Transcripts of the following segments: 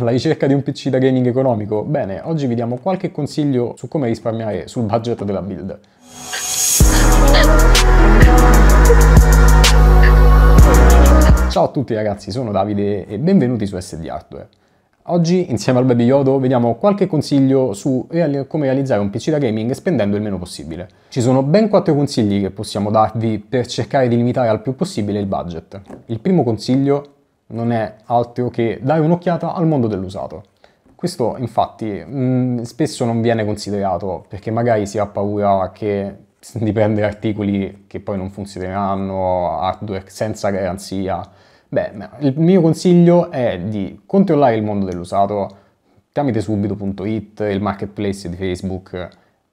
Alla ricerca di un PC da gaming economico? Bene, oggi vi diamo qualche consiglio su come risparmiare sul budget della build. Ciao a tutti ragazzi, sono Davide e benvenuti su SD Hardware. Oggi, insieme al Baby Yodo, vediamo qualche consiglio su come realizzare un PC da gaming spendendo il meno possibile. Ci sono ben quattro consigli che possiamo darvi per cercare di limitare al più possibile il budget. Il primo consiglio non è altro che dare un'occhiata al mondo dell'usato. Questo infatti mh, mm, spesso non viene considerato perché magari si ha paura che di prendere articoli che poi non funzioneranno, hardware senza garanzia. Beh, il mio consiglio è di controllare il mondo dell'usato tramite subito.it, il marketplace di Facebook,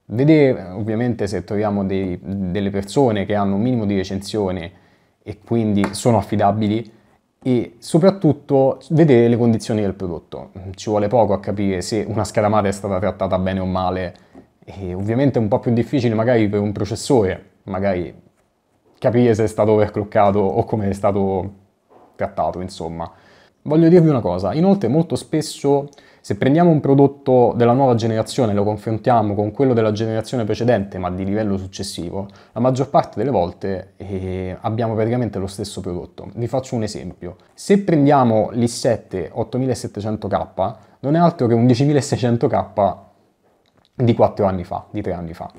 vedere ovviamente se troviamo dei, delle persone che hanno un minimo di recensione e quindi sono affidabili e soprattutto vedere le condizioni del prodotto. Ci vuole poco a capire se una scaramata è stata trattata bene o male e ovviamente è un po' più difficile magari per un processore, magari capire se è stato overclockato o come è stato trattato, insomma. Voglio dirvi una cosa, inoltre molto spesso se prendiamo un prodotto della nuova generazione e lo confrontiamo con quello della generazione precedente ma di livello successivo, la maggior parte delle volte eh, abbiamo praticamente lo stesso prodotto. Vi faccio un esempio. Se prendiamo l'i7 8700K, non è altro che un 10600K di 4 anni fa, di 3 anni fa.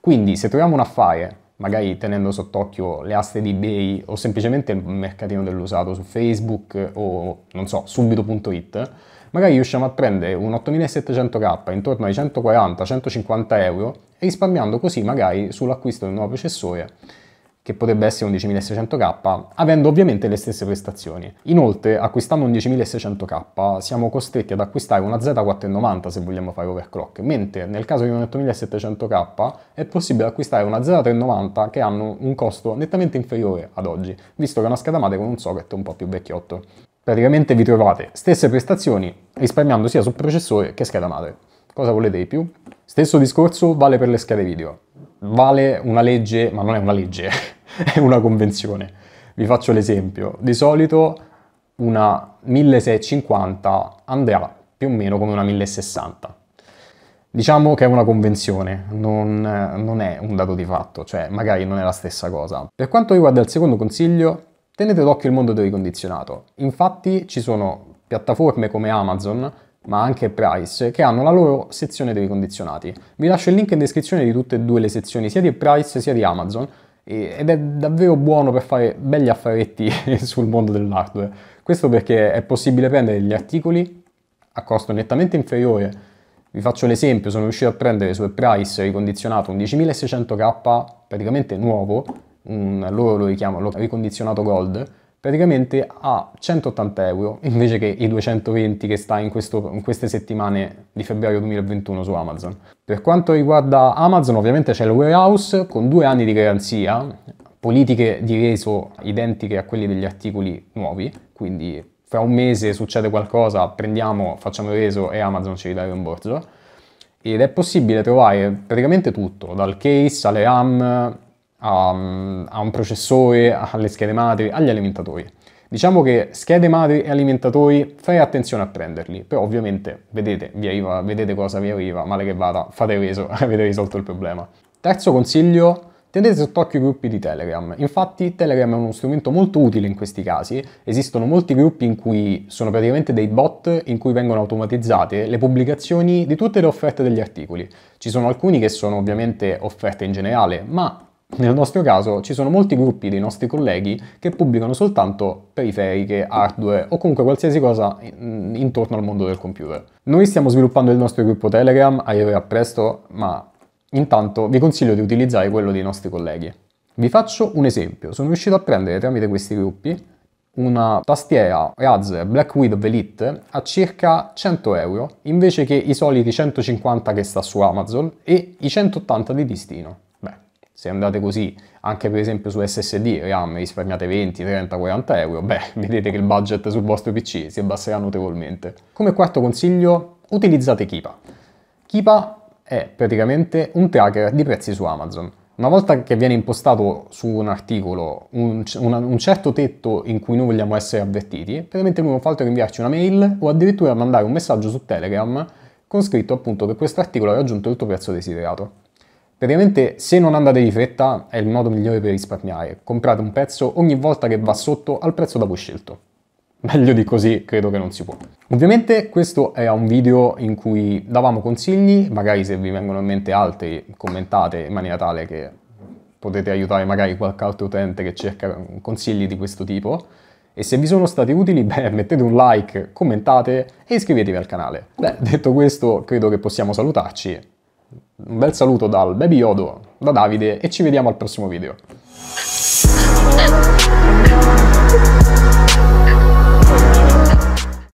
Quindi se troviamo un affare magari tenendo sott'occhio le aste di eBay o semplicemente il mercatino dell'usato su Facebook o non so, subito.it, magari riusciamo a prendere un 8700K intorno ai 140-150 euro e risparmiando così magari sull'acquisto di un nuovo processore che potrebbe essere un 10600K, avendo ovviamente le stesse prestazioni. Inoltre, acquistando un 10600K, siamo costretti ad acquistare una Z490 se vogliamo fare overclock, mentre nel caso di un 8700K è possibile acquistare una Z390 che hanno un costo nettamente inferiore ad oggi, visto che è una scheda madre con un socket un po' più vecchiotto. Praticamente vi trovate stesse prestazioni risparmiando sia sul processore che scheda madre. Cosa volete di più? Stesso discorso vale per le schede video. Vale una legge, ma non è una legge, è una convenzione. Vi faccio l'esempio. Di solito una 1650 andrà più o meno come una 1060. Diciamo che è una convenzione, non, non, è un dato di fatto, cioè magari non è la stessa cosa. Per quanto riguarda il secondo consiglio, tenete d'occhio il mondo del ricondizionato. Infatti ci sono piattaforme come Amazon, ma anche Price, che hanno la loro sezione dei ricondizionati. Vi lascio il link in descrizione di tutte e due le sezioni, sia di Price sia di Amazon, ed è davvero buono per fare belli affaretti sul mondo dell'hardware. Questo perché è possibile prendere gli articoli a costo nettamente inferiore. Vi faccio l'esempio, sono riuscito a prendere su Price ricondizionato un 10600K praticamente nuovo, un, loro lo, richiamano, ricondizionato gold, praticamente a 180 euro invece che i 220 che sta in, questo, in, queste settimane di febbraio 2021 su Amazon. Per quanto riguarda Amazon ovviamente c'è il warehouse con due anni di garanzia, politiche di reso identiche a quelle degli articoli nuovi, quindi fra un mese succede qualcosa, prendiamo, facciamo il reso e Amazon ci ridà il rimborso. Ed è possibile trovare praticamente tutto, dal case alle RAM, a, a un processore, alle schede madri, agli alimentatori. Diciamo che schede madri e alimentatori fai attenzione a prenderli, però ovviamente vedete, vi arriva, vedete cosa vi arriva, male che vada, fate reso, avete risolto il problema. Terzo consiglio, tenete sott'occhio i gruppi di Telegram. Infatti Telegram è uno strumento molto utile in questi casi, esistono molti gruppi in cui sono praticamente dei bot in cui vengono automatizzate le pubblicazioni di tutte le offerte degli articoli. Ci sono alcuni che sono ovviamente offerte in generale, ma nel nostro caso ci sono molti gruppi dei nostri colleghi che pubblicano soltanto periferiche, hardware o comunque qualsiasi cosa intorno al mondo del computer. Noi stiamo sviluppando il nostro gruppo Telegram, arriverà presto, ma intanto vi consiglio di utilizzare quello dei nostri colleghi. Vi faccio un esempio, sono riuscito a prendere tramite questi gruppi una tastiera Razer Black Widow Elite a circa 100 euro invece che i soliti 150 che sta su Amazon e i 180 di listino se andate così anche per esempio su SSD, RAM risparmiate 20, 30, 40 euro, beh vedete che il budget sul vostro PC si abbasserà notevolmente. Come quarto consiglio utilizzate Kipa. Kipa è praticamente un tracker di prezzi su Amazon. Una volta che viene impostato su un articolo un, una, un certo tetto in cui noi vogliamo essere avvertiti, praticamente lui non fa altro che inviarci una mail o addirittura mandare un messaggio su Telegram con scritto appunto che questo articolo ha raggiunto il tuo prezzo desiderato. Praticamente se non andate di fretta è il modo migliore per risparmiare, comprate un pezzo ogni volta che va sotto al prezzo dopo scelto. Meglio di così credo che non si può. Ovviamente questo era un video in cui davamo consigli, magari se vi vengono in mente altri commentate in maniera tale che potete aiutare magari qualche altro utente che cerca consigli di questo tipo. E se vi sono stati utili, beh, mettete un like, commentate e iscrivetevi al canale. Beh, detto questo, credo che possiamo salutarci un bel saluto dal Baby Yodo, da Davide e ci vediamo al prossimo video.